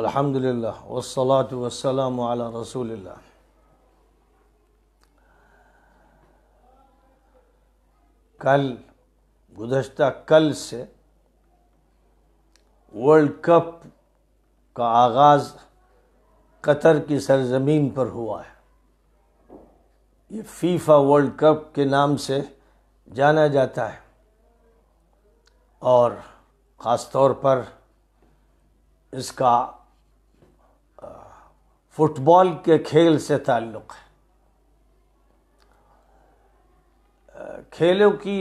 अल्हम्दुलिल्लाह वस्सलात वस्सलाम अला रसूलिल्लाह कल गुजशत कल से वर्ल्ड कप का आगाज़ कतर की सरजमीन पर हुआ है ये फीफा वर्ल्ड कप के नाम से जाना जाता है और ख़ास तौर पर इसका फुटबॉल के खेल से ताल्लुक़ है खेलों की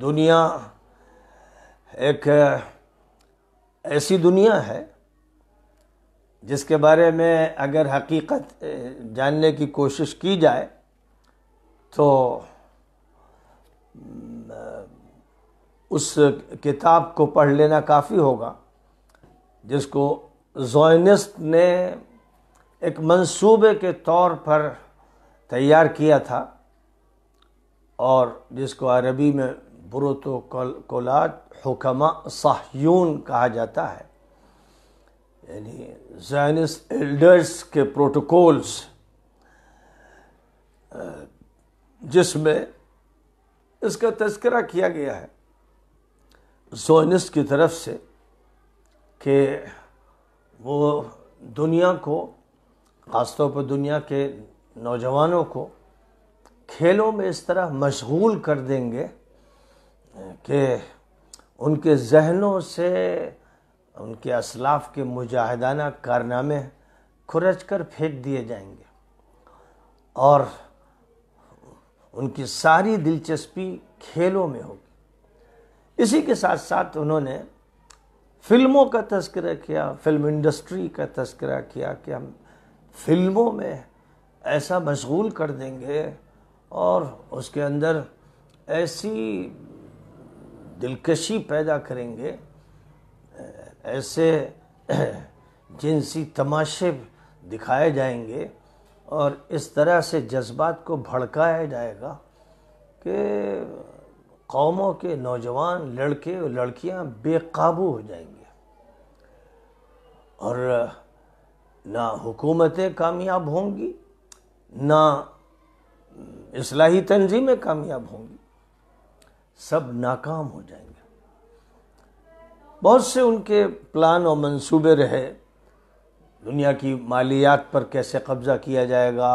दुनिया एक ऐसी दुनिया है जिसके बारे में अगर हकीकत जानने की कोशिश की जाए तो उस किताब को पढ़ लेना काफ़ी होगा जिसको जोनिस्ट ने एक मंसूबे के तौर पर तैयार किया था और जिसको अरबी में प्रोटोकोलात हुकमा साहयून कहा जाता है यानी जैनिस एल्डर्स के प्रोटोकॉल्स जिसमें इसका तस्करा किया गया है जोनिस की तरफ से कि वो दुनिया को ख़ासतौर पर दुनिया के नौजवानों को खेलों में इस तरह मशगूल कर देंगे कि उनके जहनों से उनके असलाफ के मुजाहिदाना कारनामे खुरच कर फेंक दिए जाएंगे और उनकी सारी दिलचस्पी खेलों में होगी इसी के साथ साथ उन्होंने फिल्मों का तस्करा किया फिल्म इंडस्ट्री का तस्करा किया कि हम फिल्मों में ऐसा मशगूल कर देंगे और उसके अंदर ऐसी दिलकशी पैदा करेंगे ऐसे जिनसी तमाशे दिखाए जाएंगे और इस तरह से जज्बात को भड़काया जाएगा कि कौमों के नौजवान लड़के और लड़कियां बेकाबू हो जाएंगे और ना हुकूमतें कामयाब होंगी ना इसलाही तंजीमें कामयाब होंगी सब नाकाम हो जाएंगे बहुत से उनके प्लान और मंसूबे रहे दुनिया की मालियात पर कैसे कब्ज़ा किया जाएगा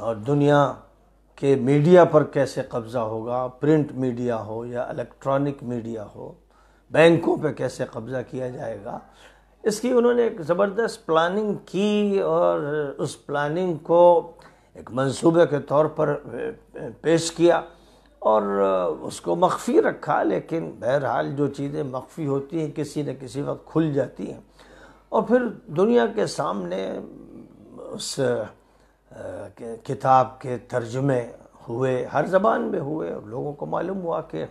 और दुनिया के मीडिया पर कैसे कब्ज़ा होगा प्रिंट मीडिया हो या इलेक्ट्रॉनिक मीडिया हो बैंकों पर कैसे कब्ज़ा किया जाएगा इसकी उन्होंने एक ज़बरदस्त प्लानिंग की और उस प्लानिंग को एक मंसूबे के तौर पर पेश किया और उसको मख्फी रखा लेकिन बहरहाल जो चीज़ें मख्फी होती हैं किसी न किसी वक्त खुल जाती हैं और फिर दुनिया के सामने उस किताब के तर्जमे हुए हर जबान में हुए और लोगों को मालूम हुआ कि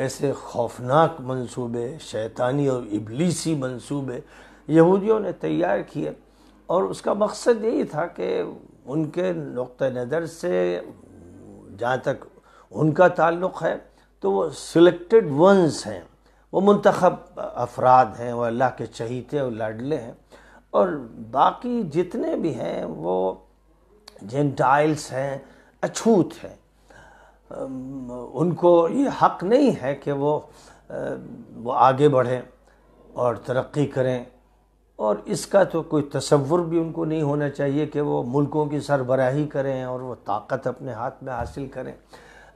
कैसे खौफनाक मंसूबे शैतानी और इबलीसी मंसूबे यहूदियों ने तैयार किए और उसका मकसद यही था कि उनके नुक़ नज़र से जहाँ तक उनका ताल्लुक़ है तो वो सिलेक्टेड वंस हैं वो मंतखब अफराद हैं वो अल्लाह के चहीते और लाडले हैं और बाकी जितने भी हैं वो जेंटाइल्स हैं अछूत हैं उनको ये हक नहीं है कि वो वो आगे बढ़ें और तरक्की करें और इसका तो कोई तसवुर भी उनको नहीं होना चाहिए कि वो मुल्कों की सरबराही करें और वो ताकत अपने हाथ में हासिल करें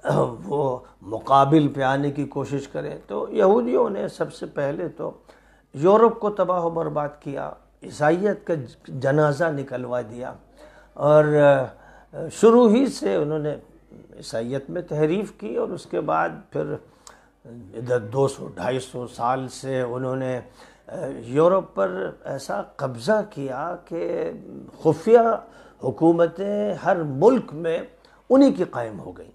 वो मुकाबिल पे आने की कोशिश करें तो यहूदियों ने सबसे पहले तो यूरोप को तबाह बर्बाद किया ईसाइत का जनाजा निकलवा दिया और शुरू ही से उन्होंने ईसाइत में तहरीफ की और उसके बाद फिर इधर दो सौ ढाई सौ साल से उन्होंने यूरोप पर ऐसा कब्ज़ा किया कि खुफिया हुकूमतें हर मुल्क में उन्हीं की कायम हो गई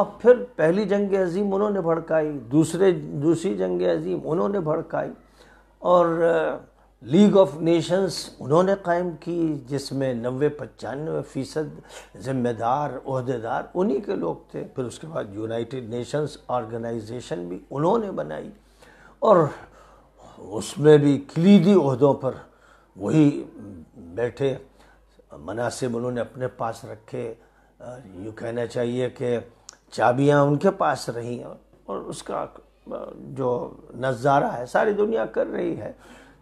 और फिर पहली जंग अजीम उन्होंने भड़काई दूसरे दूसरी जंग अजीम उन्होंने भड़काई और लीग ऑफ नेशंस उन्होंने कायम की जिसमें नबे पचानवे फ़ीसद ज़िम्मेदार अहदेदार उन्हीं के लोग थे फिर उसके बाद यूनाइटेड नेशंस ऑर्गेनाइजेशन भी उन्होंने बनाई और उसमें भी कलीदी अहदों पर वही बैठे मनासिब उन्होंने अपने पास रखे यूँ कहना चाहिए कि चाबियाँ उनके पास रही और उसका जो नज़ारा है सारी दुनिया कर रही है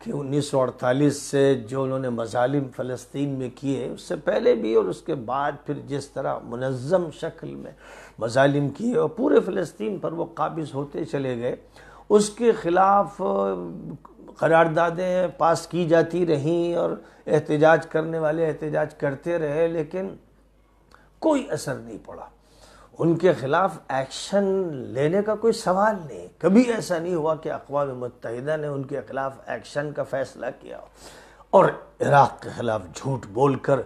कि 1948 से जो उन्होंने मजालिम फ़लस्तीन में किए उससे पहले भी और उसके बाद फिर जिस तरह मुनज़म शक्ल में मजालिम किए और पूरे फ़लस्तीन पर वो काबिज़ होते चले गए उसके ख़िलाफ़ करारदादें पास की जाती रहीं और एहतजाज करने वाले एहतजाज करते रहे लेकिन कोई असर नहीं पड़ा उनके खिलाफ एक्शन लेने का कोई सवाल नहीं कभी ऐसा नहीं हुआ कि अकवा मुतहदा ने उनके खिलाफ एक्शन का फैसला किया और इराक के खिलाफ झूठ बोलकर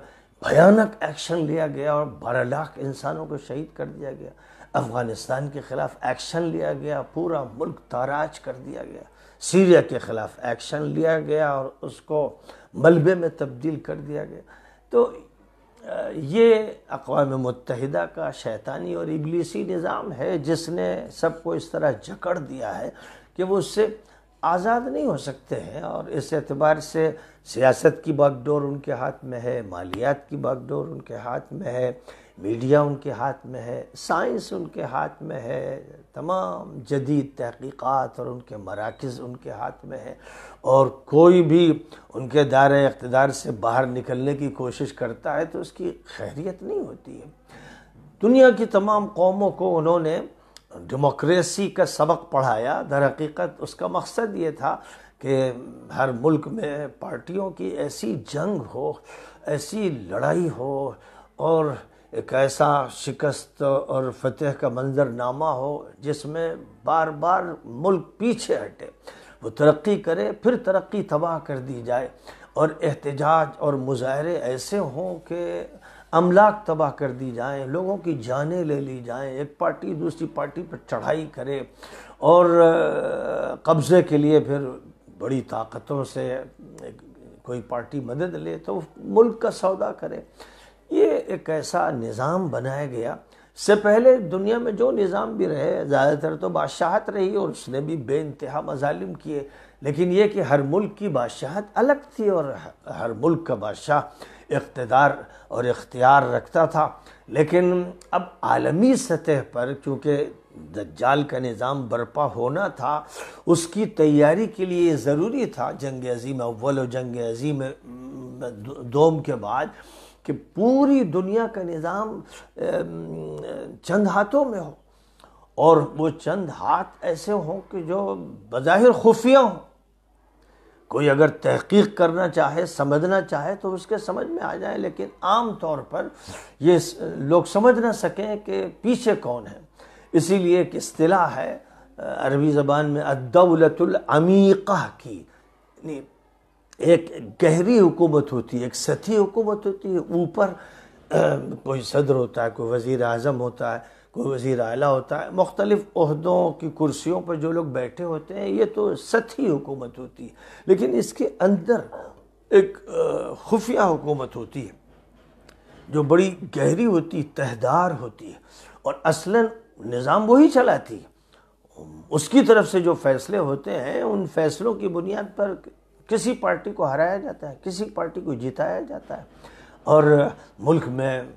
भयानक एक्शन लिया गया और बारह लाख इंसानों को शहीद कर दिया गया अफ़गानिस्तान के ख़िलाफ़ एक्शन लिया गया पूरा मुल्क ताराज कर दिया गया सीरिया के ख़िलाफ़ एक्शन लिया गया और उसको मलबे में तब्दील कर दिया गया तो ये अकवा मतहदा का शैतानी और इबलीसी निज़ाम है जिसने सबको इस तरह जकड़ दिया है कि वो उससे आज़ाद नहीं हो सकते हैं और इस एतबार से सियासत की बागडोर उनके हाथ में है मालियात की बागडोर उनके हाथ में है मीडिया उनके हाथ में है साइंस उनके हाथ में है तमाम जदीद तहकीक़ात और उनके मराकज़ उनके हाथ में है और कोई भी उनके दायरे इकतदार से बाहर निकलने की कोशिश करता है तो उसकी खैरियत नहीं होती है दुनिया की तमाम कौमों को उन्होंने डेमोक्रेसी का सबक पढ़ाया दर हकीकत उसका मकसद ये था कि हर मुल्क में पार्टियों की ऐसी जंग हो ऐसी लड़ाई हो और एक ऐसा शिकस्त और फतेह का मंजरनामा हो जिसमें बार बार मुल्क पीछे हटे वो तरक्की करे फिर तरक्की तबाह कर दी जाए और एहतजाज और मुजाहरे ऐसे हों कि अमलाक तबाह कर दी जाएँ लोगों की जानें ले ली जाएँ एक पार्टी दूसरी पार्टी पर चढ़ाई करे और कब्ज़े के लिए फिर बड़ी ताकतों से कोई पार्टी मदद ले तो मुल्क का सौदा करे ये एक ऐसा निज़ाम बनाया गया से पहले दुनिया में जो निज़ाम भी रहे ज़्यादातर तो बादशाहत रही और उसने भी बे इंतहा मजालिम किए लेकिन ये कि हर मुल्क की बादशाहत अलग थी और हर मुल्क का बादशाह इकतदार और इख्तियार रखता था लेकिन अब आलमी सतह पर क्योंकि दज्जाल का निज़ाम बर्पा होना था उसकी तैयारी के लिए ज़रूरी था जंग अजीम अव्वल और जंग अजीम दोम के बाद कि पूरी दुनिया का निज़ाम चंद हाथों में हो और वो चंद हाथ ऐसे हों कि जो बज़ाहिर खुफिया हों कोई अगर तहकीक करना चाहे समझना चाहे तो उसके समझ में आ जाए लेकिन आम तौर पर ये लोग समझ ना सकें कि पीछे कौन है इसीलिए एक अतला है अरबी ज़बान में अदौलतमीक़ा की एक गहरी हुकूमत होती है एक सती हुकूमत होती है ऊपर कोई सदर होता है कोई वज़ी अजम होता है कोई वज़ी अला होता है मुख्तलिफ़ों की कुर्सियों पर जो लोग बैठे होते हैं ये तो सती हुकूमत होती है लेकिन इसके अंदर एक खुफिया हुकूमत होती है जो बड़ी गहरी होती तहदार होती है और असलन निज़ाम वही चलाती है उसकी तरफ से जो फैसले होते हैं उन फैसलों की बुनियाद पर किसी पार्टी को हराया जाता है किसी पार्टी को जिताया जाता है और मुल्क में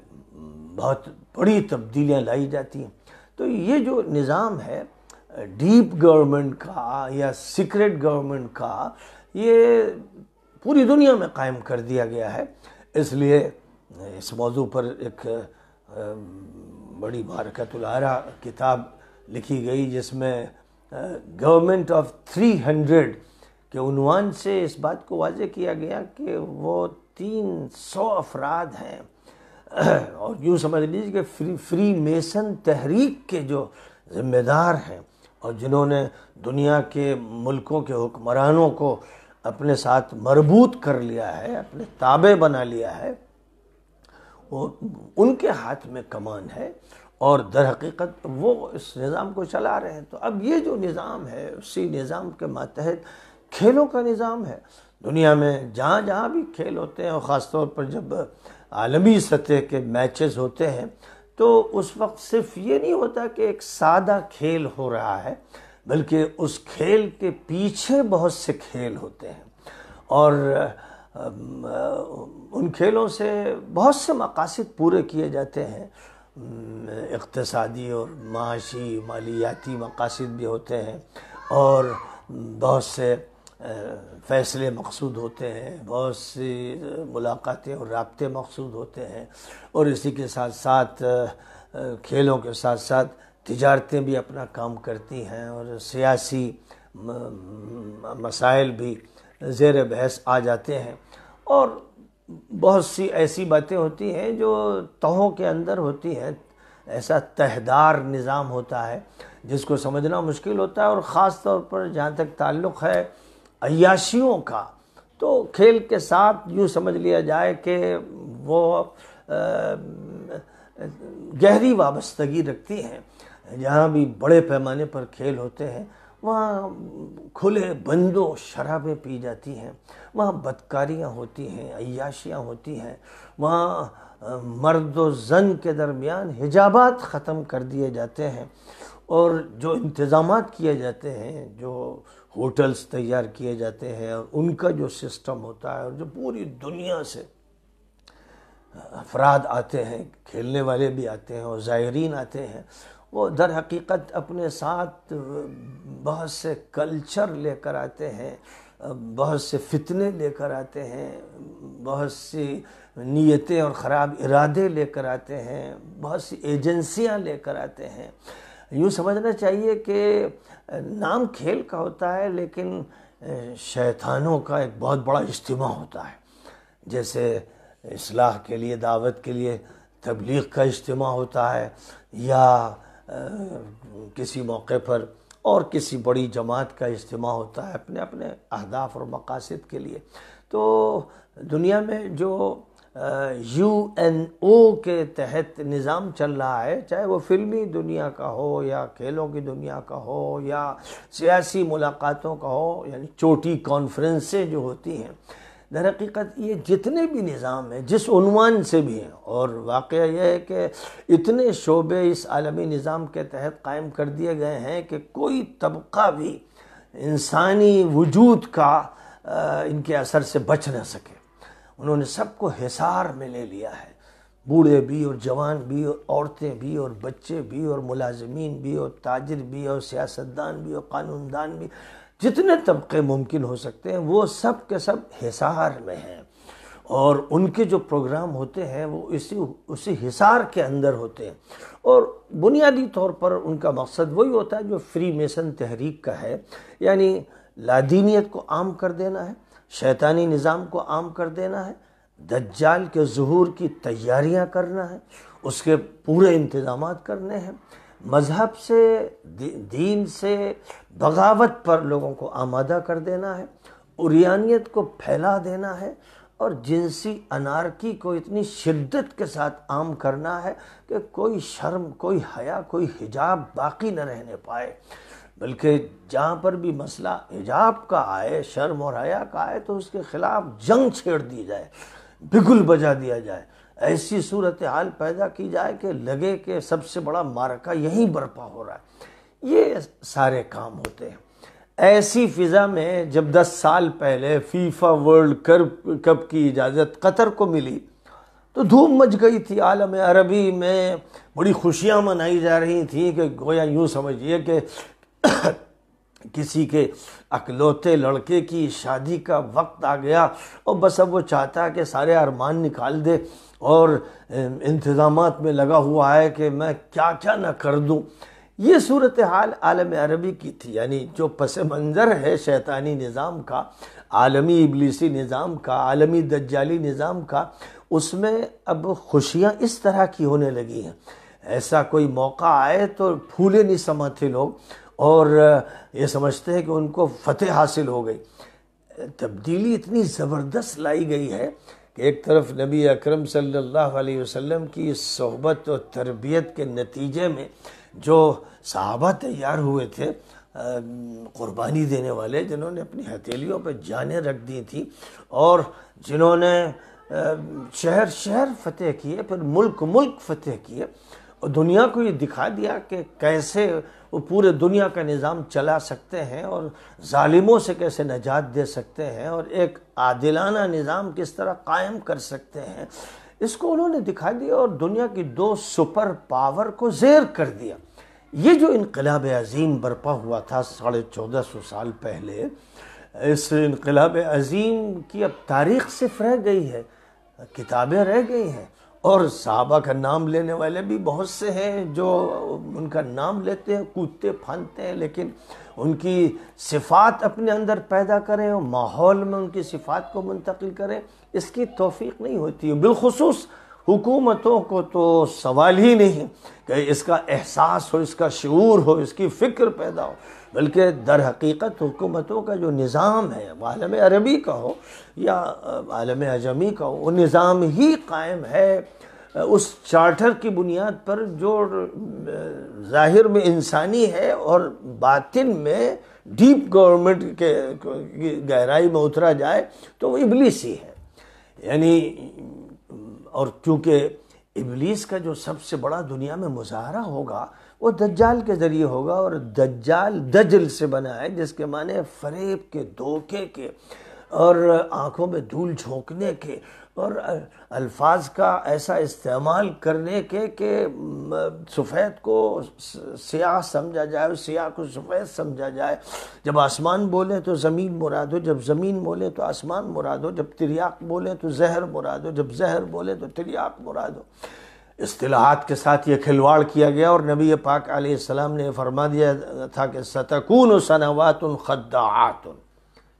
बहुत बड़ी तब्दीलियाँ लाई जाती हैं तो ये जो निज़ाम है डीप गवर्नमेंट का या सीक्रेट गवर्नमेंट का ये पूरी दुनिया में कायम कर दिया गया है इसलिए इस मौजू पर एक बड़ी बारक़तुलारा किताब लिखी गई जिसमें गवर्नमेंट ऑफ थ्री हंड्रेड के उनवान से इस बात को वाज किया गया कि वो तीन सौ अफराद हैं और यूँ समझ लीजिए कि फ्री फ्री मेसन तहरीक के जो ज़िम्मेदार हैं और जिन्होंने दुनिया के मुल्कों के हुक्मरानों को अपने साथ मरबूत कर लिया है अपने ताबे बना लिया है वो उनके हाथ में कमान है और दर हकीकत वो इस निज़ाम को चला रहे हैं तो अब ये जो निज़ाम है उसी निज़ाम के मातहत खेलों का निज़ाम है दुनिया में जहाँ जहाँ भी खेल होते हैं और ख़ास तौर पर जब आलमी सतह के मैचेस होते हैं तो उस वक्त सिर्फ ये नहीं होता कि एक सादा खेल हो रहा है बल्कि उस खेल के पीछे बहुत से खेल होते हैं और उन खेलों से बहुत से मकासद पूरे किए जाते हैं इकतसादी और माशी मालियाती मकासद भी होते हैं और बहुत से फ़ैसले मकसूद होते हैं बहुत सी मुलाकातें और रबते मकसूद होते हैं और इसी के साथ साथ खेलों के साथ साथ तजारतें भी अपना काम करती हैं और सियासी मसाइल भी ज़ेर बहस आ जाते हैं और बहुत सी ऐसी बातें होती हैं जो तहों के अंदर होती हैं ऐसा तहदार निज़ाम होता है जिसको समझना मुश्किल होता है और ख़ास तौर पर जहाँ तक ताल्लुक़ है अयाशियों का तो खेल के साथ यूँ समझ लिया जाए कि वो गहरी वाबस्तगी रखती हैं जहाँ भी बड़े पैमाने पर खेल होते हैं वहाँ खुले बंदों शराबें पी जाती हैं वहाँ बदकारियाँ होती हैं अयाशियाँ होती हैं वहाँ मर्द व जन के दरमियान हिजाबात ख़त्म कर दिए जाते हैं और जो इंतज़ाम किए जाते हैं जो होटल्स तैयार किए जाते हैं और उनका जो सिस्टम होता है और जो पूरी दुनिया से अफराद आते हैं खेलने वाले भी आते हैं और ज़ायरीन आते हैं वो दर हकीकत अपने साथ बहुत से कल्चर लेकर आते हैं बहुत से फितने लेकर आते हैं बहुत सी नीयतें और ख़राब इरादे लेकर आते हैं बहुत सी एजेंसियां लेकर आते हैं यूँ समझना चाहिए कि नाम खेल का होता है लेकिन शैतानों का एक बहुत बड़ा इज्तम होता है जैसे इसलाह के लिए दावत के लिए तबलीग का इज्तम होता है या किसी मौके पर और किसी बड़ी जमात का इज्तम होता है अपने अपने अहदाफ और मकासद के लिए तो दुनिया में जो यू एन ओ के तहत निज़ाम चल रहा है चाहे वो फिल्मी दुनिया का हो या खेलों की दुनिया का हो या सियासी मुलाकातों का हो यानी छोटी कॉन्फ्रेंसें जो होती हैं दर हकीकत ये जितने भी निज़ाम हैं जिस उनवान से भी हैं और वाक़ यह है कि इतने शोबे इस आलमी निज़ाम के तहत कायम कर दिए गए हैं कि कोई तबका भी इंसानी वजूद का इनके असर से बच ना सके उन्होंने सबको हिसार में ले लिया है बूढ़े भी और जवान भी और औरतें भी और बच्चे भी और मुलाजमीन भी और ताजर भी और सियासतदान भी और कानूनदान भी जितने तबके मुमकिन हो सकते हैं वो सब के सब हिसार में हैं और उनके जो प्रोग्राम होते हैं वो इसी उसी हिसार के अंदर होते हैं और बुनियादी तौर पर उनका मकसद वही होता है जो फ्री मेसन तहरीक का है यानी लादीनीत को आम कर देना है शैतानी निज़ाम को आम कर देना है दज्जाल के जहूर की तैयारियां करना है उसके पूरे इंतजाम करने हैं मज़हब से दी, दीन से बगावत पर लोगों को आमादा कर देना है उरियानियत को फैला देना है और जिनसी अनारकी को इतनी शिद्दत के साथ आम करना है कि कोई शर्म कोई हया कोई हिजाब बाकी न रहने पाए बल्कि जहाँ पर भी मसला हिजाब का आए शर्म और हया का आए तो उसके खिलाफ जंग छेड़ दी जाए बिगुल बजा दिया जाए ऐसी सूरत हाल पैदा की जाए कि लगे कि सबसे बड़ा मारका यहीं बर्पा हो रहा है ये सारे काम होते हैं ऐसी फ़िज़ा में जब 10 साल पहले फीफा वर्ल्ड कप कप की इजाज़त कतर को मिली तो धूम मच गई थी आलम अरबी में बड़ी खुशियाँ मनाई जा रही थी कि गोया यूँ समझिए कि किसी के अकलौते लड़के की शादी का वक्त आ गया और बस अब वो चाहता है कि सारे अरमान निकाल दे और इंतज़ाम में लगा हुआ है कि मैं क्या क्या ना कर दूँ ये सूरत हाल आलम अरबी की थी यानी जो पस मंज़र है शैतानी निज़ाम का आलमी इबलीसी निज़ाम का आलमी दज्जाली निज़ाम का उसमें अब खुशियाँ इस तरह की होने लगी हैं ऐसा कोई मौका आए तो फूले नहीं समाते लोग और ये समझते हैं कि उनको फतेह हासिल हो गई तब्दीली इतनी ज़बरदस्त लाई गई है कि एक तरफ नबी अकरम सल्लल्लाहु अलैहि वसल्लम की सोहबत और तरबियत के नतीजे में जो सहाबा तैयार हुए थे क़ुरबानी देने वाले जिन्होंने अपनी हथेलियों पर जानें रख दी थी और जिन्होंने शहर शहर फतेह किए फिर मुल्क मुल्क फतेह किए और दुनिया को ये दिखा दिया कि कैसे वो पूरे दुनिया का निज़ाम चला सकते हैं और ालिमों से कैसे नजात दे सकते हैं और एक आदिलाना निज़ाम किस तरह कायम कर सकते हैं इसको उन्होंने दिखा दिया और दुनिया की दो सुपर पावर को जेर कर दिया ये जो इनकलाब अजीम बरपा हुआ था साढ़े चौदह सौ साल पहले इस इनकलाब अजीम की अब तारीख सिर्फ रह गई है किताबें रह गई हैं और साहबा का नाम लेने वाले भी बहुत से हैं जो उनका नाम लेते हैं कूदते फानते हैं लेकिन उनकी सिफात अपने अंदर पैदा करें और माहौल में उनकी सिफात को मुंतकिल करें इसकी तोफीक नहीं होती है बिलखसूस हुकूमतों को तो सवाल ही नहीं कि इसका एहसास हो इसका शूर हो इसकी फ़िक्र पैदा हो बल्कि दर हकीकत हुकूमतों का जो निज़ाम है आलम अरबी का हो या आलम अजमी का हो वो निज़ाम ही कायम है उस चार्टर की बुनियाद पर जो ज़ाहिर में इंसानी है और बातिन में डीप गवर्नमेंट के गहराई में उतरा जाए तो वो ही है यानी और चूँकि इबलीस का जो सबसे बड़ा दुनिया में मुजाहरा होगा वो दज्जाल के ज़रिए होगा और दज्जाल दजल से बना है जिसके माने फरेब के धोखे के और आँखों में धूल झोंकने के और अल्फाज का ऐसा इस्तेमाल करने के कि सफ़ेद को सियाह समझा जाए और सियाह को सफ़ेद समझा जाए जब आसमान बोले तो ज़मीन मुराद हो जब ज़मीन बोले तो आसमान मुराद हो जब त्रियाक बोले तो जहर मुराद हो जब जहर बोले तो त्रियाक मुराद हो असलाहत के साथ ये खिलवाड़ किया गया और नबी पाक आसमाम ने फरमा दिया था कि सतकून सनावात ख़दात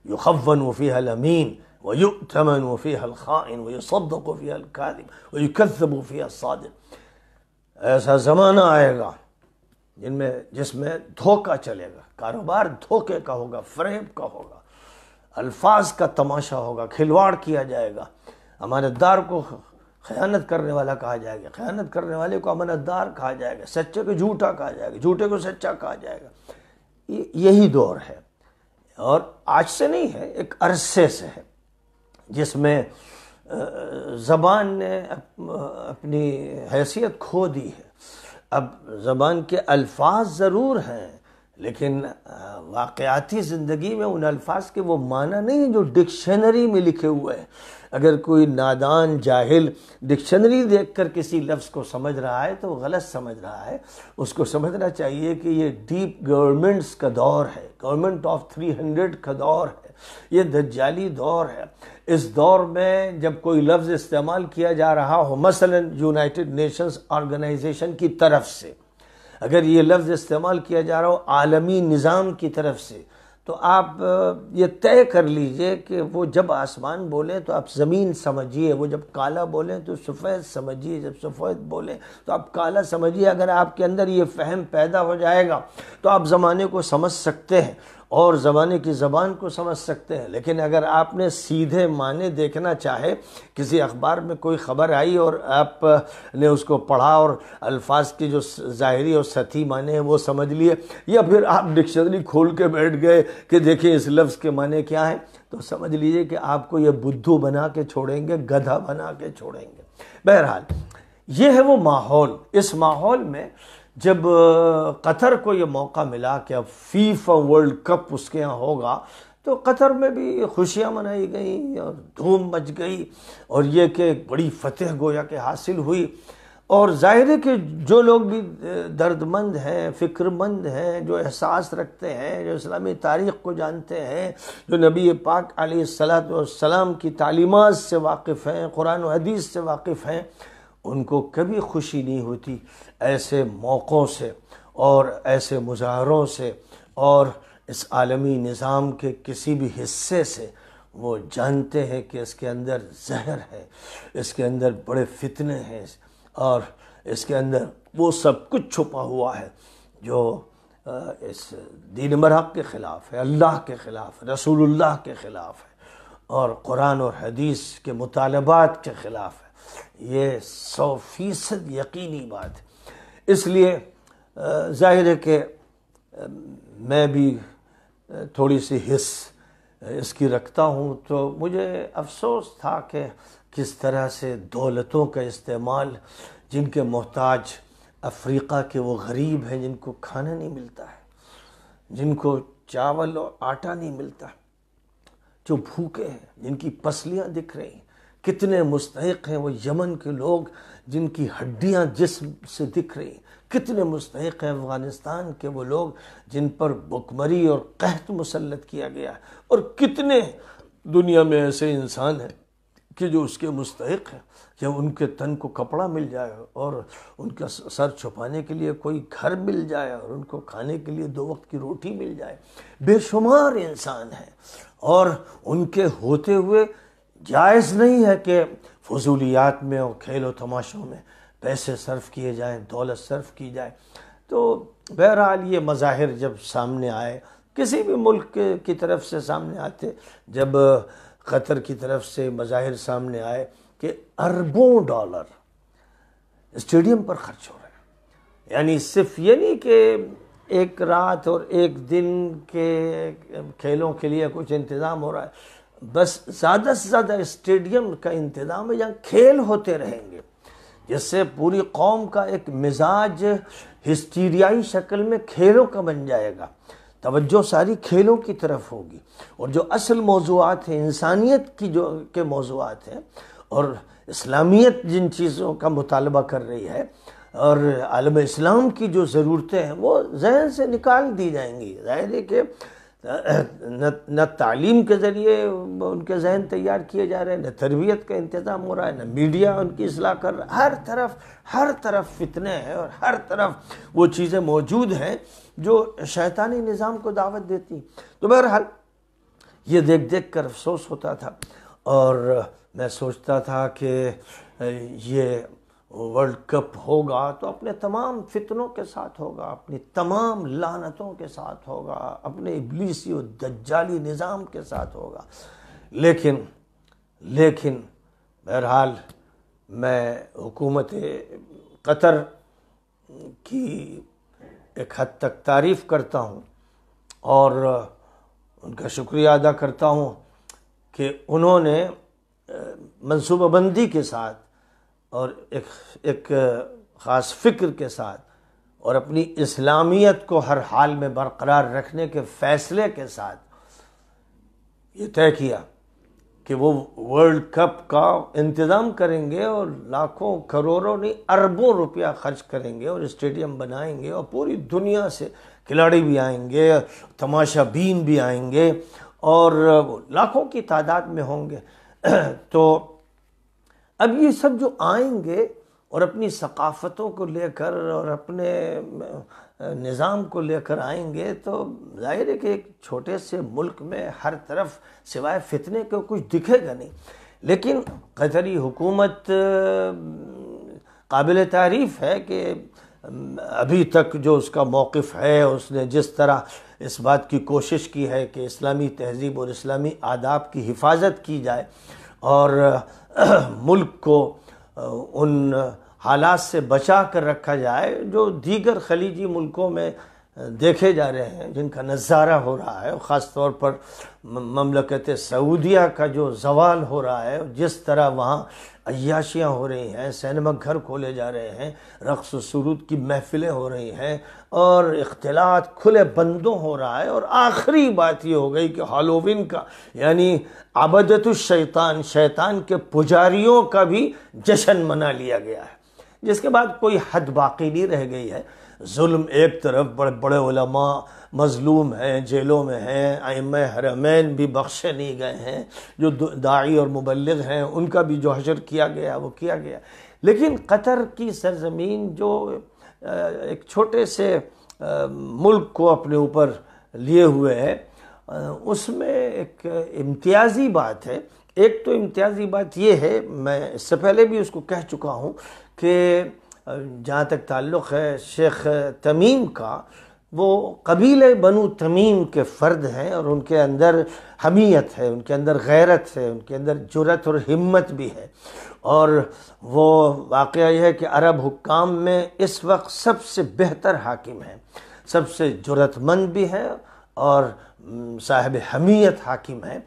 युखवन वफ़ी हलमीन वयुतमन वफ़ी हलखान वसदफ़ी हलखादिम वफ़ी सादिम ऐसा ज़माना आएगा जिनमें जिसमें धोखा चलेगा कारोबार धोखे का होगा फ्रेब का होगा अल्फाज का तमाशा होगा खिलवाड़ किया जाएगा हमारे दार को खयानत करने वाला कहा जाएगा खयानत करने वाले को अमानतदार कहा जाएगा सच्चे को झूठा कहा जाएगा झूठे को सच्चा कहा जाएगा यही दौर है और आज से नहीं है एक अरसे से है जिसमें ज़बान ने अपनी हैसियत खो दी है अब ज़बान के अल्फाज ज़रूर हैं लेकिन वाक़ाती ज़िंदगी में उन अल्फाज के वो माना नहीं जो डिक्शनरी में लिखे हुए हैं अगर कोई नादान जाहिल डिक्शनरी देखकर किसी लफ्ज़ को समझ रहा है तो गलत समझ रहा है उसको समझना चाहिए कि ये डीप गवर्नमेंट्स का दौर है गवर्नमेंट ऑफ थ्री हंड्रेड का दौर है ये दज्जाली दौर है इस दौर में जब कोई लफ्ज़ इस्तेमाल किया जा रहा हो मसलन यूनाइटेड नेशंस ऑर्गेनाइजेशन की तरफ से अगर ये लफ्ज़ इस्तेमाल किया जा रहा हो आलमी निज़ाम की तरफ से तो आप ये तय कर लीजिए कि वो जब आसमान बोलें तो आप ज़मीन समझिए वो जब काला बोलें तो सफ़ेद समझिए जब सफ़ेद बोलें तो आप काला समझिए अगर आपके अंदर ये फहम पैदा हो जाएगा तो आप ज़माने को समझ सकते हैं और ज़माने की ज़बान को समझ सकते हैं लेकिन अगर आपने सीधे माने देखना चाहे किसी अखबार में कोई ख़बर आई और आप ने उसको पढ़ा और अल्फाज की जो ज़ाहरी और सती माने हैं वो समझ लिए या फिर आप डिक्शनरी खोल के बैठ गए कि देखिए इस लफ्ज़ के माने क्या हैं तो समझ लीजिए कि आपको ये बुद्धू बना के छोड़ेंगे गधा बना के छोड़ेंगे बहरहाल ये है वो माहौल इस माहौल में जब कतर को ये मौका मिला कि अब फीफा वर्ल्ड कप उसके यहाँ होगा तो कतर में भी खुशियाँ मनाई गई और धूम मच गई और ये कि बड़ी फतेह गोया के हासिल हुई और ज़ाहिर है कि जो लोग भी दर्दमंद हैं फ़िक्रमंद हैं जो एहसास रखते हैं जो इस्लामी तारीख़ को जानते हैं जो नबी पाक सलाम की तालीमत से वाकिफ़ हैं कुरान हदीस से वाकिफ़ हैं उनको कभी खुशी नहीं होती ऐसे मौक़ों से और ऐसे मुजाहरों से और इस आलमी निज़ाम के किसी भी हिस्से से वो जानते हैं कि इसके अंदर जहर है इसके अंदर बड़े फितने हैं और इसके अंदर वो सब कुछ छुपा हुआ है जो इस दीन मरहब के ख़िलाफ़ है अल्लाह के ख़िलाफ़ रसूलुल्लाह के ख़िलाफ़ है और कुरान और हदीस के मुतालबात के ख़िलाफ़ है ये सौ फीसद यकीनी बात इसलिए जाहिर है कि मैं भी थोड़ी सी हिस इसकी रखता हूँ तो मुझे अफसोस था कि किस तरह से दौलतों का इस्तेमाल जिनके मोहताज अफ्रीका के वो गरीब हैं जिनको खाना नहीं मिलता है जिनको चावल और आटा नहीं मिलता जो भूखे हैं जिनकी पसलियाँ दिख रही हैं कितने मुस्तक हैं वो यमन के लोग जिनकी हड्डियां जिस्म से दिख रही कितने मुस्तक हैं अफ़गानिस्तान के वो लोग जिन पर भुखमरी और कहत मुसलत किया गया है और कितने दुनिया में ऐसे इंसान हैं कि जो उसके मुस्तक हैं जब उनके तन को कपड़ा मिल जाए और उनका सर छुपाने के लिए कोई घर मिल जाए और उनको खाने के लिए दो वक्त की रोटी मिल जाए बेशुमार इंसान हैं और उनके होते हुए जायज़ नहीं है कि फजूलियात में और खेलो तमाशों में पैसे सर्फ किए जाएँ दौलत सर्फ की जाए तो बहरहाल ये मज़ाहिर जब सामने आए किसी भी मुल्क की तरफ से सामने आते जब क़तर की तरफ से मज़ाहिर सामने आए कि अरबों डॉलर स्टेडियम पर खर्च हो रहे हैं यानी सिर्फ ये नहीं कि एक रात और एक दिन के खेलों के लिए कुछ इंतज़ाम हो रहा है बस ज़्यादा से ज़्यादा स्टेडियम का इंतज़ाम है खेल होते रहेंगे जिससे पूरी कौम का एक मिजाज हिस्टीरियाई शक्ल में खेलों का बन जाएगा तवज्जो सारी खेलों की तरफ होगी और जो असल मौजूद हैं इंसानियत की जो के मौजूद हैं और इस्लामियत जिन चीज़ों का मुतालबा कर रही है और आलम इस्लाम की जो ज़रूरतें हैं वो जहन से निकाल दी जाएंगी जाहिर है कि न तालीम के ज़रिए उनके जहन तैयार किए जा रहे हैं न तरबियत का इंतज़ाम हो रहा है न मीडिया उनकी असलाह कर रहा है हर तरफ हर तरफ फितने हैं और हर तरफ वो चीज़ें मौजूद हैं जो शैतानी निज़ाम को दावत देती हैं तो बहरहाल ये देख देख कर अफसोस होता था और मैं सोचता था कि ये वर्ल्ड कप होगा तो अपने तमाम फितनों के साथ होगा अपनी तमाम लानतों के साथ होगा अपने इबलीसी और दज्जाली निज़ाम के साथ होगा लेकिन लेकिन बहरहाल मैं हुकूमत कतर की एक हद तक तारीफ़ करता हूँ और उनका शुक्रिया अदा करता हूँ कि उन्होंने मनसूबाबंदी के साथ और एक एक ख़ास फ़िक्र के साथ और अपनी इस्लामियत को हर हाल में बरकरार रखने के फ़ैसले के साथ ये तय किया कि वो वर्ल्ड कप का इंतज़ाम करेंगे और लाखों करोड़ों नहीं अरबों रुपया खर्च करेंगे और स्टेडियम बनाएंगे और पूरी दुनिया से खिलाड़ी भी आएंगे तमाशा बीन भी आएंगे और लाखों की तादाद में होंगे तो अब ये सब जो आएंगे और अपनी सकाफ़तों को लेकर और अपने निज़ाम को लेकर आएंगे तो जाहिर है कि एक छोटे से मुल्क में हर तरफ सिवाय फितने को कुछ दिखेगा नहीं लेकिन कतरी हुकूमत काबिल तारीफ़ है कि अभी तक जो उसका मौक़ है उसने जिस तरह इस बात की कोशिश की है कि इस्लामी तहजीब और इस्लामी आदाब की हिफाजत की जाए और मुल्क को उन हालात से बचा कर रखा जाए जो दीगर खलीजी मुल्कों में देखे जा रहे हैं जिनका नज़ारा हो रहा है ख़ास तौर पर ममलकत सऊदिया का जो जवाल हो रहा है जिस तरह वहाँ अयाशियाँ हो रही हैं सैनमा घर खोले जा रहे हैं रक्स सरूद की महफिलें हो रही हैं और इख्तलात खुले बंदों हो रहा है और आखिरी बात ये हो गई कि हालोविन का यानी आबदत शैतान शैतान के पुजारियों का भी जश्न मना लिया गया है जिसके बाद कोई हद बाकी नहीं रह गई है जुल्म एक तरफ बड़े बड़े उलमा मजलूम हैं जेलों में हैं आम हरमैन भी बख्शे नहीं गए हैं जो दाई और मुबलग हैं उनका भी जो हजर किया गया वो किया गया लेकिन कतर की सरजमीन जो एक छोटे से मुल्क को अपने ऊपर लिए हुए है उसमें एक इम्तियाजी बात है एक तो इम्तियाजी बात यह है मैं इससे पहले भी उसको कह चुका हूँ कि जहाँ तक ताल्लुक़ है शेख तमीम का वो कबीले बनु तमीम के फ़र्द हैं और उनके अंदर हमीयत है उनके अंदर गैरत है उनके अंदर जुरत और हिम्मत भी है और वो वाक़ यह है कि अरब हुकाम में इस वक्त सबसे बेहतर हाकिम है सबसे जुरतमंद भी है और साहब हमीयत हाकिम है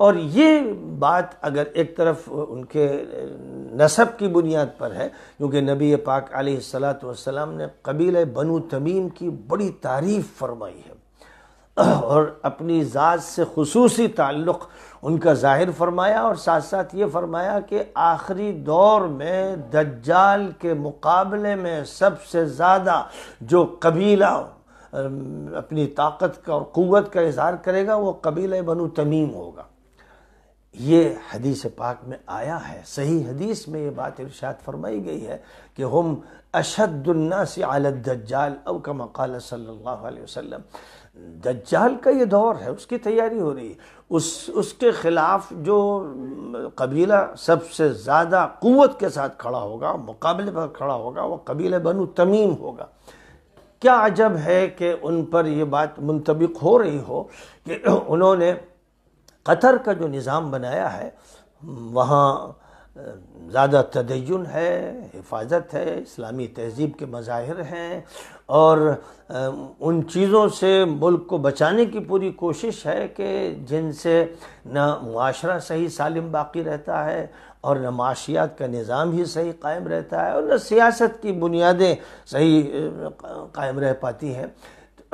और ये बात अगर एक तरफ उनके नसब की बुनियाद पर है क्योंकि नबी पाक सलाम ने कबील बनु तमीम की बड़ी तारीफ़ फरमाई है और अपनी ज़ात से खसूसी ताल्लुक़ उनका ज़ाहिर फरमाया और साथ साथ ये फरमाया कि आखिरी दौर में दज्जाल के मुकाबले में सबसे ज़्यादा जो कबीला अपनी ताकत का और क़वत का इजहार करेगा वो कबीला बनु तमीम होगा ये हदीस पाक में आया है सही हदीस में ये बात इर्शाद फरमाई गई है कि हम अशदुल्ना से दज्जाल अब का मकाल सल्ला वसम दज्जाल का ये दौर है उसकी तैयारी हो रही है उस उसके ख़िलाफ़ जो कबीला सबसे ज़्यादा क़वत के साथ खड़ा होगा मुकाबले पर खड़ा होगा वह कबीला बनु तमीम होगा क्या अजब है कि उन पर यह बात मुंतबिक हो रही हो कि उन्होंने कतर का जो निज़ाम बनाया है वहाँ ज़्यादा तदयन है हिफाजत है इस्लामी तहजीब के मज़ाहिर हैं और उन चीज़ों से मुल्क को बचाने की पूरी कोशिश है कि जिनसे न माशरा सही सालिम बाकी रहता है और न माशियात का निज़ाम ही सही कायम रहता है और न सियासत की बुनियादें सही कायम रह पाती हैं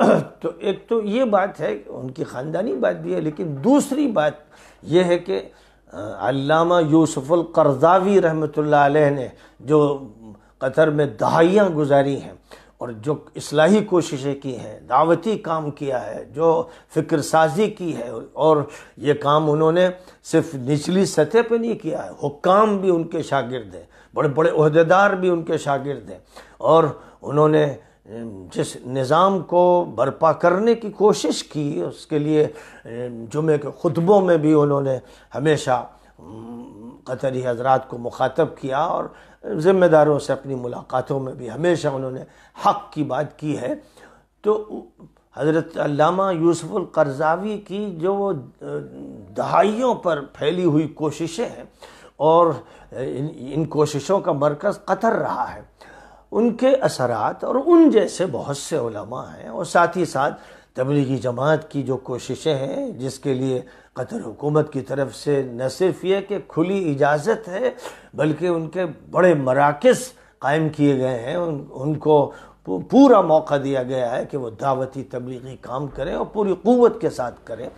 तो एक तो ये बात है उनकी ख़ानदानी बात भी है लेकिन दूसरी बात यह है कि अल्लामा यूसुफ़ल करजावी रहमतुल्लाह अलैह ने जो कतर में दहाइयाँ गुजारी हैं और जो इसलाही कोशिशें की हैं दावती काम किया है जो फिक्र साजी की है और ये काम उन्होंने सिर्फ निचली सतह पे नहीं किया है हुक्काम भी उनके शागिर्द हैं बड़े बड़े अहदेदार भी उनके शागिर्द हैं और उन्होंने जिस निज़ाम को बर्पा करने की कोशिश की उसके लिए जुमे के खुतबों में भी उन्होंने हमेशा कतरी हजरात को मुखातब किया और ज़िम्मेदारों से अपनी मुलाकातों में भी हमेशा उन्होंने हक की बात की है तो हज़रत अल्लामा यूसुफ़ुल करजावी की जो दहाइयों पर फैली हुई कोशिशें हैं और इन, इन कोशिशों का मरकज़ कतर रहा है उनके असरात और उन जैसे बहुत से उलमा हैं और साथ ही साथ तबलीगी जमात की जो कोशिशें हैं जिसके लिए कतर हुकूमत की तरफ से न सिर्फ ये कि खुली इजाज़त है बल्कि उनके बड़े मराकज़ कायम किए गए हैं उन उनको पूरा मौका दिया गया है कि वो दावती तबलीगी काम करें और पूरी क़वत के साथ करें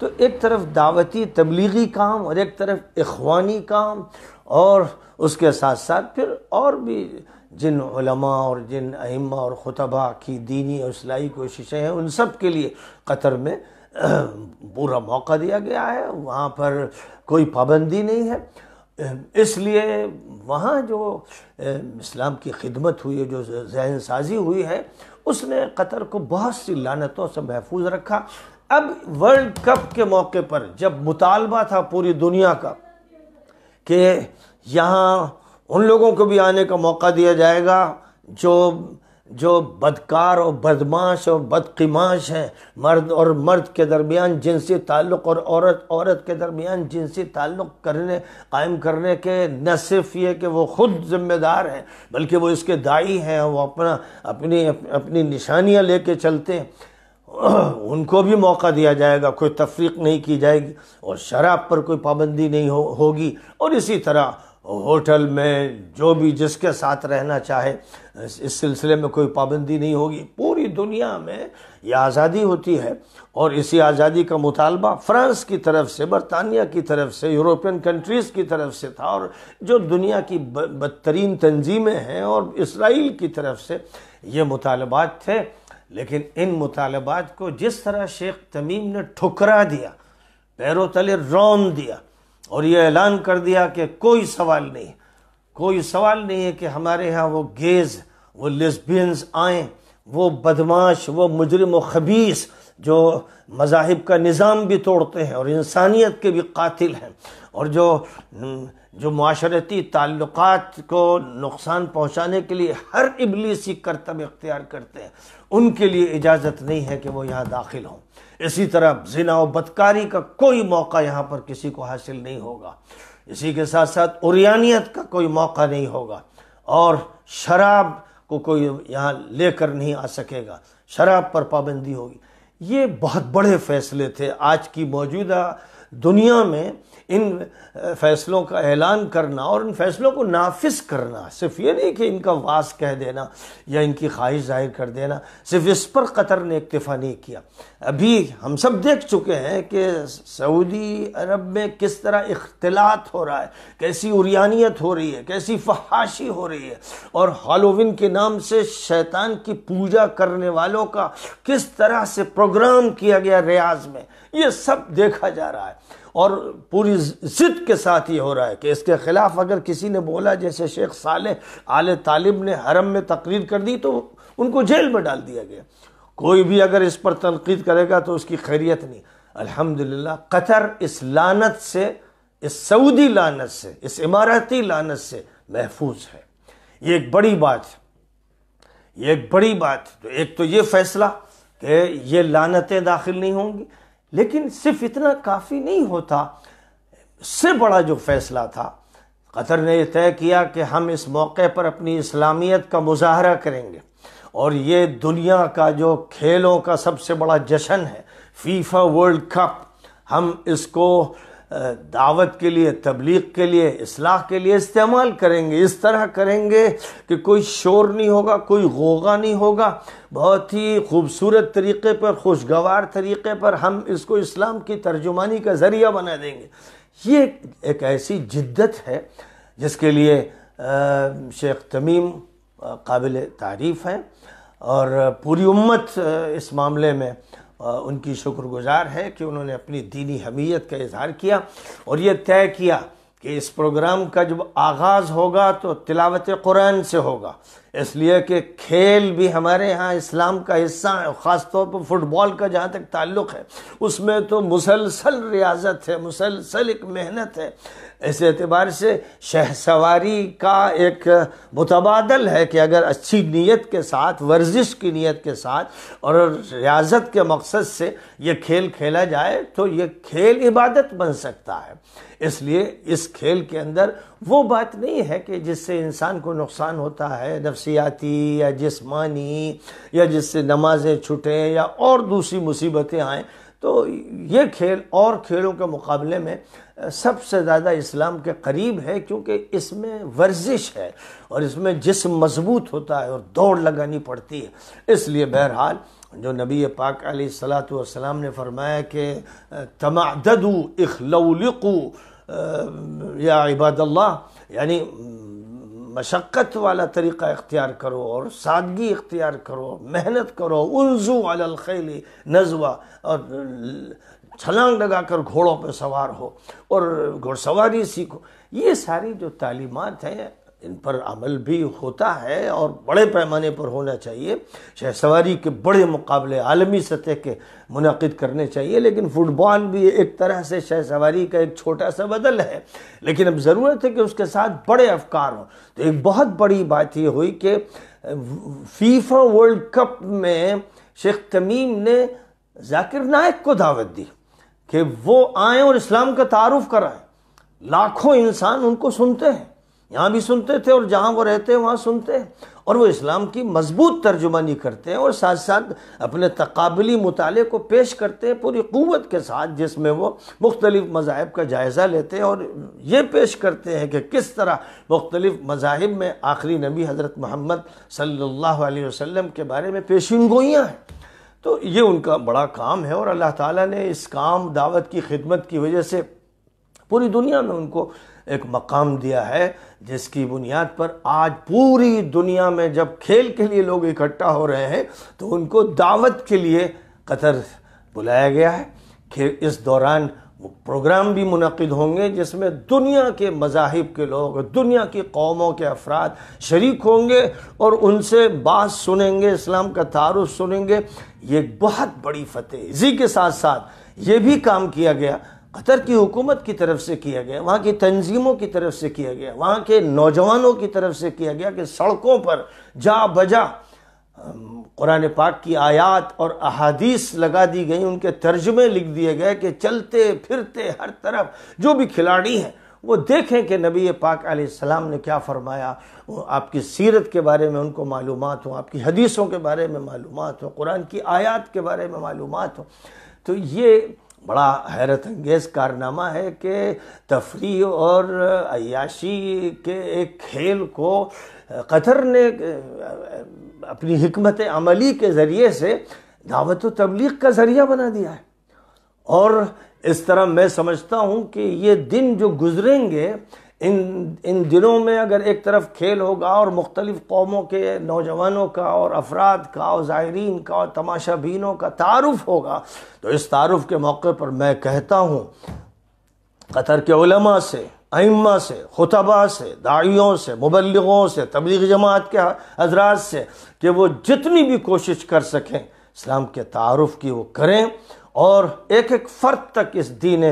तो एक तरफ दावती तबलीगी काम और एक तरफ इखवानी काम और उसके साथ साथ फिर और भी जिन उलमा और जिन अहिमा और खुतबा की दीनी और सिलाई कोशिशें हैं उन सब के लिए कतर में पूरा मौका दिया गया है वहाँ पर कोई पाबंदी नहीं है इसलिए वहाँ जो इस्लाम की खिदमत हुई है जो जहन साजी हुई है उसने कतर को बहुत सी लानतों से महफूज रखा अब वर्ल्ड कप के मौके पर जब मुतालबा था पूरी दुनिया का कि यहाँ उन लोगों को भी आने का मौका दिया जाएगा जो जो बदकार और बदमाश और बदकमाश हैं मर्द और मर्द के दरमियान जिनसी ताल्लुक़ और औरत औरत के दरमियान जिनसी ताल्लुक़ करने कायम करने के न सिर्फ ये कि वो ख़ुद ज़िम्मेदार हैं बल्कि वो इसके दाई हैं वो अपना अपनी अपनी निशानियाँ ले कर चलते हैं उनको भी मौका दिया जाएगा कोई तफरीक नहीं की जाएगी और शराब पर कोई पाबंदी नहीं हो होगी और इसी तरह होटल में जो भी जिसके साथ रहना चाहे इस सिलसिले में कोई पाबंदी नहीं होगी पूरी दुनिया में ये आज़ादी होती है और इसी आज़ादी का मुतालबा फ्रांस की तरफ से बरतानिया की तरफ से यूरोपियन कंट्रीज़ की तरफ से था और जो दुनिया की बदतरीन तंजीमें हैं और इसराइल की तरफ से ये मुतालबात थे लेकिन इन मुतालबात को जिस तरह शेख तमीम ने ठुकरा दिया पैरों तले रौन दिया और ये ऐलान कर दिया कि कोई सवाल नहीं कोई सवाल नहीं है कि हमारे यहाँ वो गेज वो लिस्बियंस आए वो बदमाश वो मुजरम व खबीस जो मजाहब का निज़ाम भी तोड़ते हैं और इंसानियत के भी कातिल हैं और जो हम्म, जो माशरती ताल्लुकात को नुकसान पहुँचाने के लिए हर इबलीसी करतब इख्तियार करते हैं उनके लिए इजाज़त नहीं है कि वो यहाँ दाखिल हों इसी तरह जिना और बदकारी का कोई मौका यहाँ पर किसी को हासिल नहीं होगा इसी के साथ साथ उरियानियत का कोई मौका नहीं होगा और शराब को कोई यहाँ लेकर नहीं आ सकेगा शराब पर पाबंदी होगी ये बहुत बड़े फैसले थे आज की मौजूदा दुनिया में इन फैसलों का ऐलान करना और इन फैसलों को नाफिस करना सिर्फ ये नहीं कि इनका वास कह देना या इनकी ख्वाहिश ज़ाहिर कर देना सिर्फ इस पर कतर ने इक्तफ़ा नहीं किया अभी हम सब देख चुके हैं कि सऊदी अरब में किस तरह इख्तलात हो रहा है कैसी उरियानियत हो रही है कैसी फहाशी हो रही है और हालोविन के नाम से शैतान की पूजा करने वालों का किस तरह से प्रोग्राम किया गया रियाज में ये सब देखा जा रहा है और पूरी जिद के साथ ये हो रहा है कि इसके ख़िलाफ़ अगर किसी ने बोला जैसे शेख साले आल तालिब ने हरम में तकरीर कर दी तो उनको जेल में डाल दिया गया कोई भी अगर इस पर तनकीद करेगा तो उसकी खैरियत नहीं अल्हम्दुलिल्लाह कतर इस लानत से इस सऊदी लानत से इस इमारती लानत से महफूज है ये एक बड़ी बात ये एक बड़ी बात तो एक तो ये फैसला कि ये लानतें दाखिल नहीं होंगी लेकिन सिर्फ इतना काफ़ी नहीं होता से बड़ा जो फैसला था कतर ने यह तय किया कि हम इस मौके पर अपनी इस्लामियत का मुजाहरा करेंगे और ये दुनिया का जो खेलों का सबसे बड़ा जश्न है फीफा वर्ल्ड कप हम इसको दावत के लिए तबलीग के लिए इसलाह के लिए इस्तेमाल करेंगे इस तरह करेंगे कि कोई शोर नहीं होगा कोई गोगा नहीं होगा बहुत ही खूबसूरत तरीके पर खुशगवार तरीके पर हम इसको इस्लाम की तर्जुमानी का ज़रिया बना देंगे ये एक ऐसी जिद्दत है जिसके लिए शेख तमीम काबिल तारीफ़ हैं और पूरी उम्मत इस मामले में उनकी शुक्रगुजार है कि उन्होंने अपनी दीनी हमीयत का इजहार किया और ये तय किया कि इस प्रोग्राम का जब आगाज़ होगा तो तिलावत कुरान से होगा इसलिए कि खेल भी हमारे यहाँ इस्लाम का हिस्सा है ख़ास तौर पर फुटबॉल का जहाँ तक ताल्लुक़ है उसमें तो मुसलसल रियाजत है मुसलसल एक मेहनत है इस एतबार से शह सवारी का एक मुतबादल है कि अगर अच्छी नीयत के साथ वर्जिश की नीयत के साथ और रियाजत के मकसद से ये खेल खेला जाए तो ये खेल इबादत बन सकता है इसलिए इस खेल के अंदर वो बात नहीं है कि जिससे इंसान को नुकसान होता है नफसियाती या जिस्मानी या जिससे नमाज़ें छुटें या और दूसरी मुसीबतें आएँ तो ये खेल और खेलों के मुकाबले में सबसे ज़्यादा इस्लाम के करीब है क्योंकि इसमें वर्जिश है और इसमें जिसम मजबूत होता है और दौड़ लगानी पड़ती है इसलिए बहरहाल जो नबी पाक सलाम ने फरमाया कि तमादू इखलिकू या इबादल्ला यानी मशक्क़त वाला तरीक़ा इख्तियार करो और सादगी इख्तियार करो मेहनत करो उनजू अलखैली नजवा और छलांग लगा कर घोड़ों पर सवार हो और घुड़सवारी सीखो ये सारी जो तालीमत हैं इन पर अमल भी होता है और बड़े पैमाने पर होना चाहिए शह सवारी के बड़े मुकाबले आलमी सतह के मुनद करने चाहिए लेकिन फुटबॉल भी एक तरह से शह सवारी का एक छोटा सा बदल है लेकिन अब ज़रूरत है कि उसके साथ बड़े अफकार हों तो एक बहुत बड़ी बात ये हुई कि फीफा वर्ल्ड कप में शेख तमीम ने जाकिर नायक को दावत दी कि वो आएँ और इस्लाम का तारफ़ कराएँ लाखों इंसान उनको सुनते हैं यहाँ भी सुनते थे और जहाँ वो रहते हैं वहाँ सुनते हैं और वो इस्लाम की मजबूत तर्जुमानी करते हैं और साथ साथ अपने तकबली मताले को पेश करते हैं पूरी क़वत के साथ जिसमें वो मुख्तलिफ़ मज़ाहब का जायज़ा लेते हैं और ये पेश करते हैं कि किस तरह मुख्तलिफ़ मज़ाहब में आखिरी नबी हज़रत महमद सल्ला वसम के बारे में पेशीन गोइयाँ हैं तो ये उनका बड़ा काम है और अल्लाह ताला ने इस काम दावत की खिदमत की वजह से पूरी दुनिया में उनको एक मकाम दिया है जिसकी बुनियाद पर आज पूरी दुनिया में जब खेल के लिए लोग इकट्ठा हो रहे हैं तो उनको दावत के लिए कतर बुलाया गया है कि इस दौरान प्रोग्राम भी मुनद होंगे जिसमें दुनिया के मजाहब के लोग दुनिया की कौमों के अफराद शरीक होंगे और उनसे बात सुनेंगे इस्लाम का तारुफ सुनेंगे ये बहुत बड़ी फतेह इसी के साथ साथ ये भी काम किया गया कतर की हुकूमत की तरफ से किया गया वहाँ की तंजीमों की तरफ से किया गया वहाँ के नौजवानों की तरफ से किया गया कि सड़कों पर जा बजा कुरान पाक की आयात और अहादीस लगा दी गई उनके तर्जमे लिख दिए गए कि चलते फिरते हर तरफ जो भी खिलाड़ी हैं वो देखें कि नबी पाक सलाम ने क्या फरमाया आपकी सीरत के बारे में उनको मालूम हो आपकी हदीसों के बारे में मालूम हो कुरान की आयात के बारे में मालूम हो तो ये बड़ा हैरत अंगेज़ कारनामा है कि तफरी और अयाशी के एक खेल को कतर ने अपनी हमत अमली के ज़रिए से दावत तबलीग का ज़रिया बना दिया है और इस तरह मैं समझता हूँ कि ये दिन जो गुज़रेंगे इन इन दिनों में अगर एक तरफ खेल होगा और मुख्तलिफ़ कौमों के नौजवानों का और अफराद का और ज़ायरीन का और तमाशा बीनों का तारफ़ होगा तो इस तारफ़ के मौके पर मैं कहता हूँ कतर के उलमा से अम्मा से खुतबा से दाइयों से मुबलगों से तबलीग जमात के हजरात से कि वो जितनी भी कोशिश कर सकें इस्लाम के तारफ़ की वो करें और एक एक फ़र्द तक इस दीन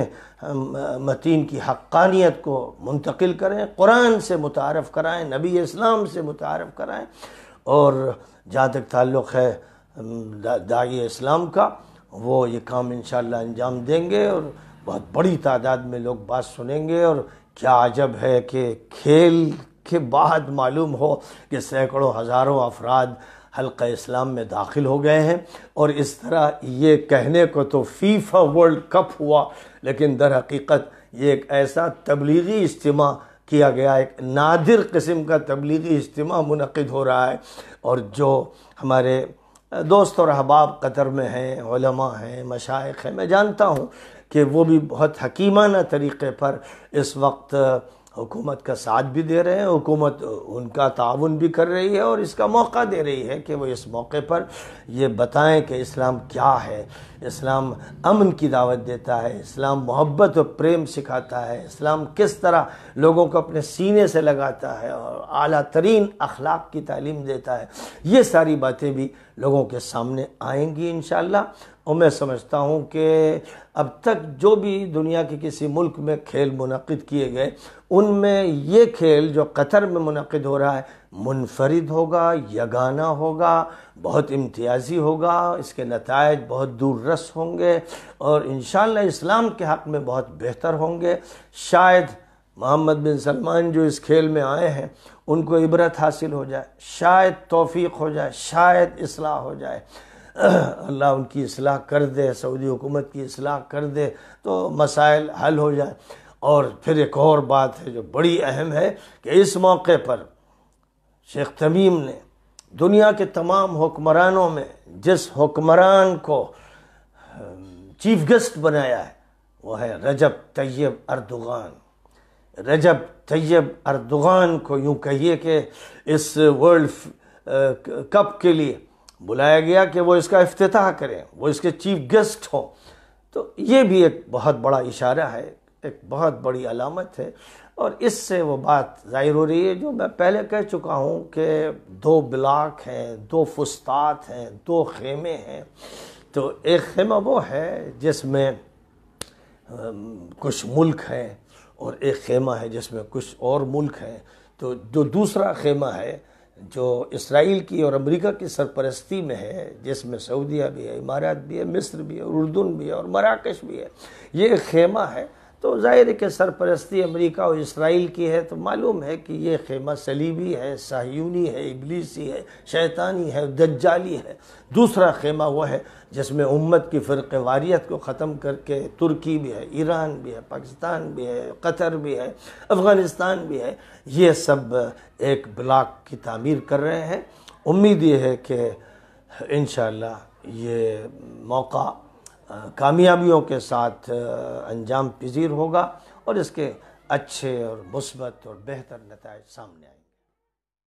मतीन की हक्कानियत को मुंतकिल करें कुरान से मुतारफ़ कराएँ नबी इस्लाम से मुतारफ़ कराएँ और जहाँ तक ताल्लुक़ है दाई इस्लाम का वो ये काम इन अंजाम देंगे और बहुत बड़ी तादाद में लोग बात सुनेंगे और क्या अजब है कि खेल के बाद मालूम हो कि सैकड़ों हज़ारों अफराद हल्का इस्लाम में दाखिल हो गए हैं और इस तरह ये कहने को तो फीफा वर्ल्ड कप हुआ लेकिन दर हकीकत ये एक ऐसा तबलीगी इज्तम किया गया एक नादिर किस्म का तबलीगी इज्तम मनद हो रहा है और जो हमारे दोस्त और अहबाब कतर में हैं हैं मशाइ हैं मैं जानता हूँ कि वो भी बहुत हकीमाना तरीक़े पर इस वक्त हुकूमत का साथ भी दे रहे हैं हुकूमत उनका ताउन भी कर रही है और इसका मौका दे रही है कि वो इस मौके पर ये बताएं कि इस्लाम क्या है इस्लाम अमन की दावत देता है इस्लाम मोहब्बत और प्रेम सिखाता है इस्लाम किस तरह लोगों को अपने सीने से लगाता है और अली तरीन अखलाक की तालीम देता है ये सारी बातें भी लोगों के सामने आएंगी इन और मैं समझता हूँ कि अब तक जो भी दुनिया के किसी मुल्क में खेल मुनद किए गए उनमें ये खेल जो कतर में मुनद हो रहा है मुनफरद होगा यगाना होगा बहुत इम्तियाजी होगा इसके नतज बहुत दूर रस होंगे और इन इस्लाम के हक़ में बहुत बेहतर होंगे शायद मोहम्मद बिन सलमान जो इस खेल में आए हैं उनको इबरत हासिल हो जाए शायद तोफ़ी हो जाए शायद असलाह हो जाए अल्लाह उनकी असलाह कर दे सऊदी हुकूमत की असलाह कर दे तो मसाइल हल हो जाए और फिर एक और बात है जो बड़ी अहम है कि इस मौके पर शेख तमीम ने दुनिया के तमाम हुक्मरानों में जिस हुक्मरान को चीफ गेस्ट बनाया है वो है रजब तैयब अर्दुगान रजब तैयब अरदुगान को यूँ कहिए कि इस वर्ल्ड कप के लिए बुलाया गया कि वो इसका अफ्ताह करें वो इसके चीफ गेस्ट हों तो ये भी एक बहुत बड़ा इशारा है एक बहुत बड़ी अलामत है और इससे वो बात जाहिर हो रही है जो मैं पहले कह चुका हूँ कि दो ब्लाक हैं दो फुस्तात हैं दो खेमे हैं तो एक खेमा वो है जिसमें कुछ मुल्क हैं और एक खेमा है जिसमें कुछ और मुल्क हैं तो जो दूसरा खेमा है जो इसराइल की और अमेरिका की सरपरस्ती में है जिसमें सऊदीया भी है इमारात भी है मिस्र भी है उर्दून भी है और मराकश भी है ये एक खेमा है तो ज़ाहिर है कि सरपरस्ती अमेरिका और इसराइल की है तो मालूम है कि ये खेमा सलीबी है साहयूनी है इबलीसी है शैतानी है दज्जाली है दूसरा खेमा वह है जिसमें उम्मत की फ़िरक वारियत को ख़त्म करके तुर्की भी है ईरान भी है पाकिस्तान भी है कतर भी है अफ़गानिस्तान भी है ये सब एक ब्लाक की तमीर कर रहे हैं उम्मीद ये है कि इन ये मौका कामयाबियों के साथ अंजाम पजीर होगा और इसके अच्छे और मुस्बत और बेहतर नतज सामने आए